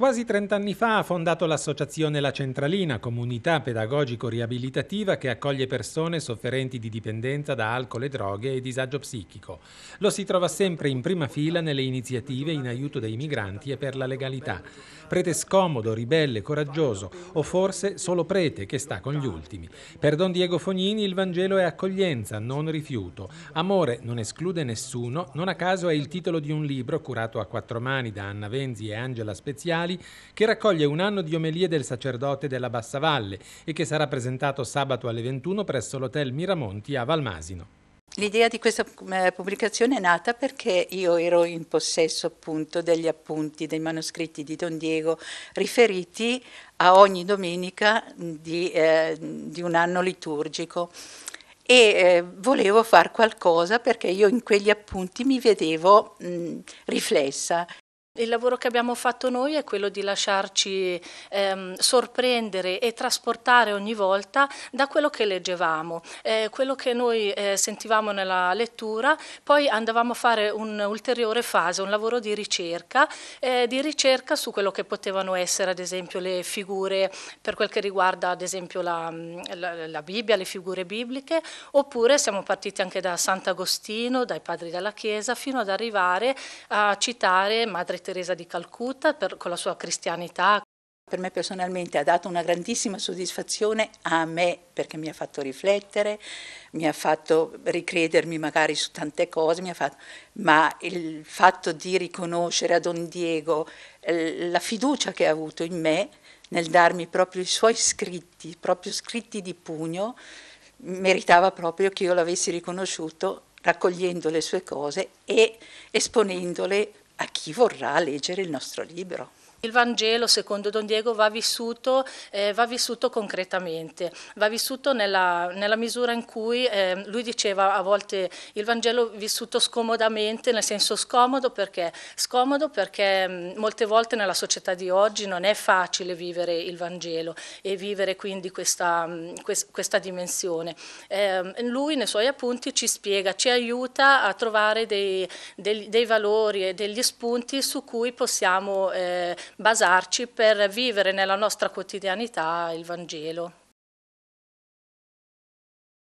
Quasi 30 anni fa ha fondato l'associazione La Centralina, comunità pedagogico-riabilitativa che accoglie persone sofferenti di dipendenza da alcol e droghe e disagio psichico. Lo si trova sempre in prima fila nelle iniziative in aiuto dei migranti e per la legalità. Prete scomodo, ribelle, coraggioso o forse solo prete che sta con gli ultimi. Per Don Diego Fognini il Vangelo è accoglienza, non rifiuto. Amore non esclude nessuno, non a caso è il titolo di un libro curato a quattro mani da Anna Venzi e Angela Speziali Mondiali, che raccoglie un anno di omelie del sacerdote della Bassa Valle e che sarà presentato sabato alle 21 presso l'Hotel Miramonti a Valmasino. L'idea di questa mm, eh, pubblicazione è nata perché io ero in possesso appunto degli appunti, dei manoscritti di Don Diego riferiti a ogni domenica mm, di, eh, di un anno liturgico e eh, volevo fare qualcosa perché io in quegli appunti mi vedevo mh, mm, riflessa il lavoro che abbiamo fatto noi è quello di lasciarci ehm, sorprendere e trasportare ogni volta da quello che leggevamo, eh, quello che noi eh, sentivamo nella lettura, poi andavamo a fare un'ulteriore fase, un lavoro di ricerca, eh, di ricerca su quello che potevano essere ad esempio le figure per quel che riguarda ad esempio la, mm, la, la Bibbia, le figure bibliche, oppure siamo partiti anche da Sant'Agostino, dai padri della Chiesa, fino ad arrivare a citare Madre Teresa Teresa di Calcutta per, con la sua cristianità. Per me personalmente ha dato una grandissima soddisfazione a me perché mi ha fatto riflettere, mi ha fatto ricredermi magari su tante cose, fatto, ma il fatto di riconoscere a Don Diego eh, la fiducia che ha avuto in me nel darmi proprio i suoi scritti, proprio scritti di pugno, meritava proprio che io l'avessi riconosciuto raccogliendo le sue cose e esponendole a chi vorrà leggere il nostro libro. Il Vangelo, secondo Don Diego, va vissuto, eh, va vissuto concretamente, va vissuto nella, nella misura in cui eh, lui diceva a volte il Vangelo vissuto scomodamente, nel senso scomodo perché? Scomodo perché mh, mm, molte volte nella società di oggi non è facile vivere il Vangelo e vivere quindi questa, mh, mm, quest, questa dimensione. Eh, lui nei suoi appunti ci spiega, ci aiuta a trovare dei, dei, dei valori e degli spunti su cui possiamo eh, basarci per vivere nella nostra quotidianità il Vangelo.